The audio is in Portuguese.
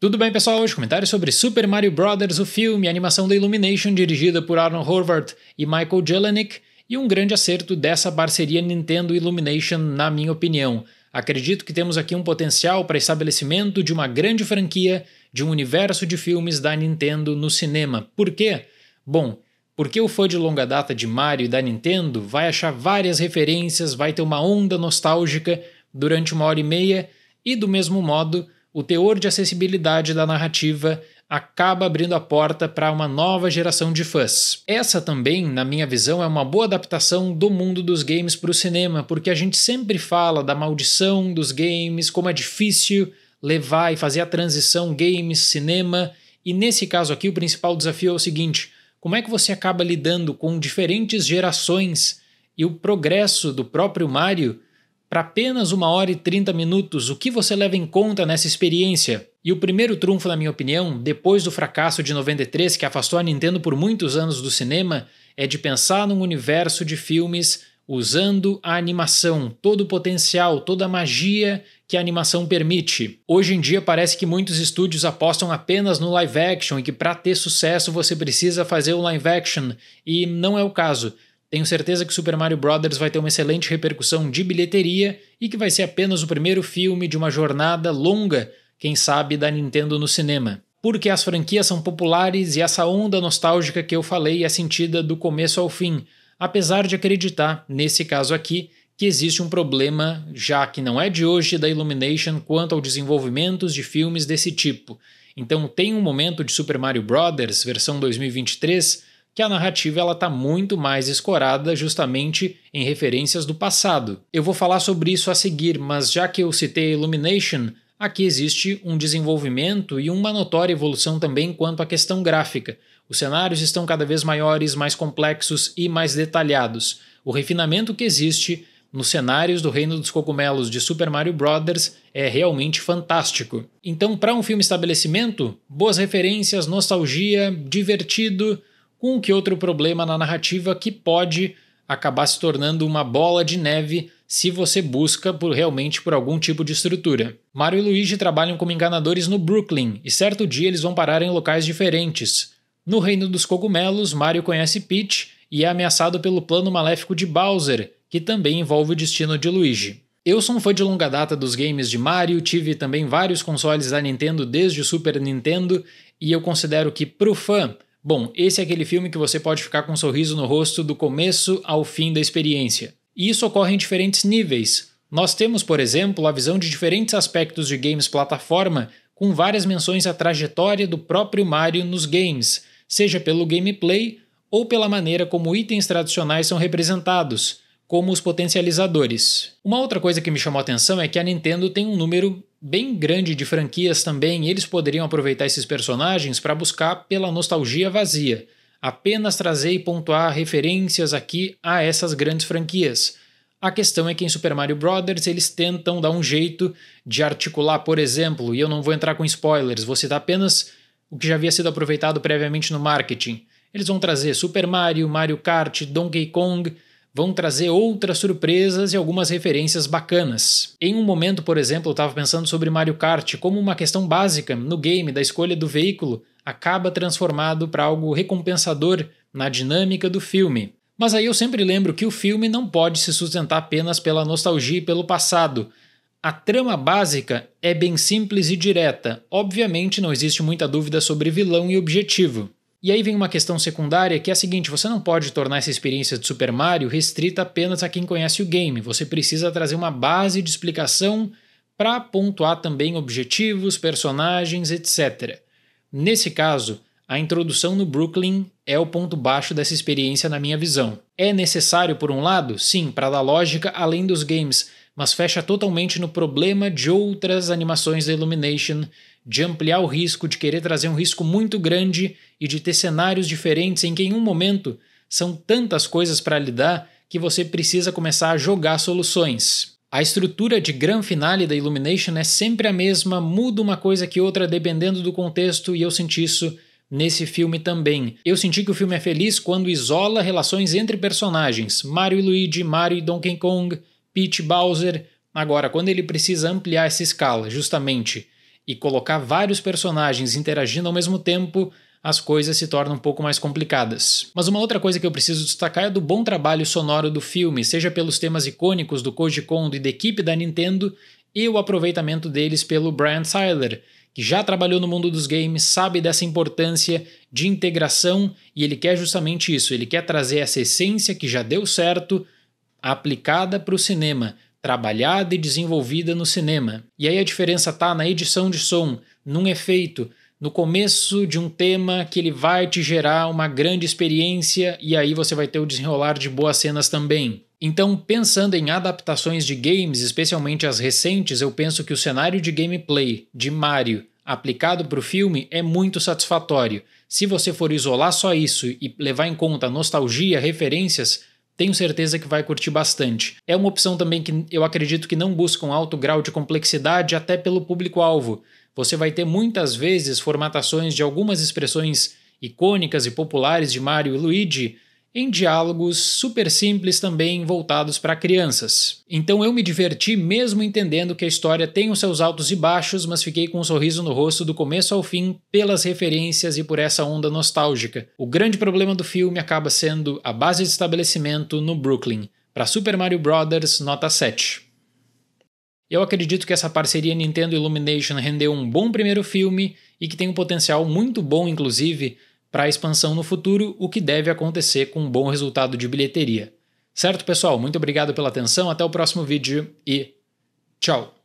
Tudo bem, pessoal? Hoje comentários sobre Super Mario Bros., o filme, a animação da Illumination dirigida por Aaron Horvath e Michael Jelenic, e um grande acerto dessa parceria Nintendo Illumination, na minha opinião. Acredito que temos aqui um potencial para estabelecimento de uma grande franquia de um universo de filmes da Nintendo no cinema. Por quê? Bom, porque o fã de longa data de Mario e da Nintendo vai achar várias referências, vai ter uma onda nostálgica durante uma hora e meia, e do mesmo modo o teor de acessibilidade da narrativa acaba abrindo a porta para uma nova geração de fãs. Essa também, na minha visão, é uma boa adaptação do mundo dos games para o cinema, porque a gente sempre fala da maldição dos games, como é difícil levar e fazer a transição games-cinema, e nesse caso aqui o principal desafio é o seguinte: como é que você acaba lidando com diferentes gerações e o progresso do próprio Mario? para apenas uma hora e 30 minutos, o que você leva em conta nessa experiência? E o primeiro trunfo, na minha opinião, depois do fracasso de 93 que afastou a Nintendo por muitos anos do cinema, é de pensar num universo de filmes usando a animação, todo o potencial, toda a magia que a animação permite. Hoje em dia parece que muitos estúdios apostam apenas no live action e que para ter sucesso você precisa fazer o live action, e não é o caso. Tenho certeza que Super Mario Bros. vai ter uma excelente repercussão de bilheteria e que vai ser apenas o primeiro filme de uma jornada longa, quem sabe, da Nintendo no cinema. Porque as franquias são populares e essa onda nostálgica que eu falei é sentida do começo ao fim, apesar de acreditar, nesse caso aqui, que existe um problema, já que não é de hoje, da Illumination quanto ao desenvolvimento de filmes desse tipo. Então, tem um momento de Super Mario Bros., versão 2023, que a narrativa ela está muito mais escorada justamente em referências do passado. Eu vou falar sobre isso a seguir, mas já que eu citei Illumination, aqui existe um desenvolvimento e uma notória evolução também quanto à questão gráfica. Os cenários estão cada vez maiores, mais complexos e mais detalhados. O refinamento que existe nos cenários do Reino dos Cogumelos de Super Mario Bros. é realmente fantástico. Então, para um filme estabelecimento, boas referências, nostalgia, divertido com que outro problema na narrativa que pode acabar se tornando uma bola de neve se você busca por, realmente por algum tipo de estrutura. Mario e Luigi trabalham como enganadores no Brooklyn e certo dia eles vão parar em locais diferentes. No Reino dos Cogumelos, Mario conhece Peach e é ameaçado pelo plano maléfico de Bowser, que também envolve o destino de Luigi. Eu sou um fã de longa data dos games de Mario, tive também vários consoles da Nintendo desde o Super Nintendo e eu considero que pro fã Bom, esse é aquele filme que você pode ficar com um sorriso no rosto do começo ao fim da experiência. E isso ocorre em diferentes níveis. Nós temos, por exemplo, a visão de diferentes aspectos de games plataforma, com várias menções à trajetória do próprio Mario nos games, seja pelo gameplay ou pela maneira como itens tradicionais são representados como os potencializadores. Uma outra coisa que me chamou a atenção é que a Nintendo tem um número bem grande de franquias também, e eles poderiam aproveitar esses personagens para buscar pela nostalgia vazia. Apenas trazer e pontuar referências aqui a essas grandes franquias. A questão é que em Super Mario Brothers eles tentam dar um jeito de articular, por exemplo, e eu não vou entrar com spoilers, vou citar apenas o que já havia sido aproveitado previamente no marketing. Eles vão trazer Super Mario, Mario Kart, Donkey Kong, vão trazer outras surpresas e algumas referências bacanas. Em um momento, por exemplo, eu estava pensando sobre Mario Kart como uma questão básica no game da escolha do veículo acaba transformado para algo recompensador na dinâmica do filme. Mas aí eu sempre lembro que o filme não pode se sustentar apenas pela nostalgia e pelo passado. A trama básica é bem simples e direta. Obviamente não existe muita dúvida sobre vilão e objetivo. E aí vem uma questão secundária que é a seguinte: você não pode tornar essa experiência de Super Mario restrita apenas a quem conhece o game. Você precisa trazer uma base de explicação para pontuar também objetivos, personagens, etc. Nesse caso, a introdução no Brooklyn é o ponto baixo dessa experiência, na minha visão. É necessário, por um lado, sim, para dar lógica além dos games, mas fecha totalmente no problema de outras animações da Illumination de ampliar o risco, de querer trazer um risco muito grande e de ter cenários diferentes em que em um momento são tantas coisas para lidar que você precisa começar a jogar soluções. A estrutura de grande finale da Illumination é sempre a mesma, muda uma coisa que outra dependendo do contexto, e eu senti isso nesse filme também. Eu senti que o filme é feliz quando isola relações entre personagens: Mario e Luigi, Mario e Donkey Kong, Pete Bowser, agora quando ele precisa ampliar essa escala, justamente, e colocar vários personagens interagindo ao mesmo tempo, as coisas se tornam um pouco mais complicadas. Mas uma outra coisa que eu preciso destacar é do bom trabalho sonoro do filme, seja pelos temas icônicos do Koji Kondo e da equipe da Nintendo, e o aproveitamento deles pelo Brian Tyler, que já trabalhou no mundo dos games, sabe dessa importância de integração e ele quer justamente isso, ele quer trazer essa essência que já deu certo aplicada para o cinema, trabalhada e desenvolvida no cinema. E aí a diferença tá na edição de som, num efeito, no começo de um tema que ele vai te gerar uma grande experiência e aí você vai ter o desenrolar de boas cenas também. Então, pensando em adaptações de games, especialmente as recentes, eu penso que o cenário de gameplay de Mario aplicado para o filme é muito satisfatório. Se você for isolar só isso e levar em conta nostalgia, referências, tenho certeza que vai curtir bastante. É uma opção também que eu acredito que não busca um alto grau de complexidade até pelo público-alvo. Você vai ter muitas vezes formatações de algumas expressões icônicas e populares de Mario e Luigi em diálogos super simples também voltados para crianças. Então eu me diverti mesmo entendendo que a história tem os seus altos e baixos, mas fiquei com um sorriso no rosto do começo ao fim pelas referências e por essa onda nostálgica. O grande problema do filme acaba sendo a base de estabelecimento no Brooklyn. Para Super Mario Brothers, nota 7. Eu acredito que essa parceria Nintendo Illumination rendeu um bom primeiro filme e que tem um potencial muito bom, inclusive, para a expansão no futuro, o que deve acontecer com um bom resultado de bilheteria. Certo, pessoal? Muito obrigado pela atenção, até o próximo vídeo e tchau!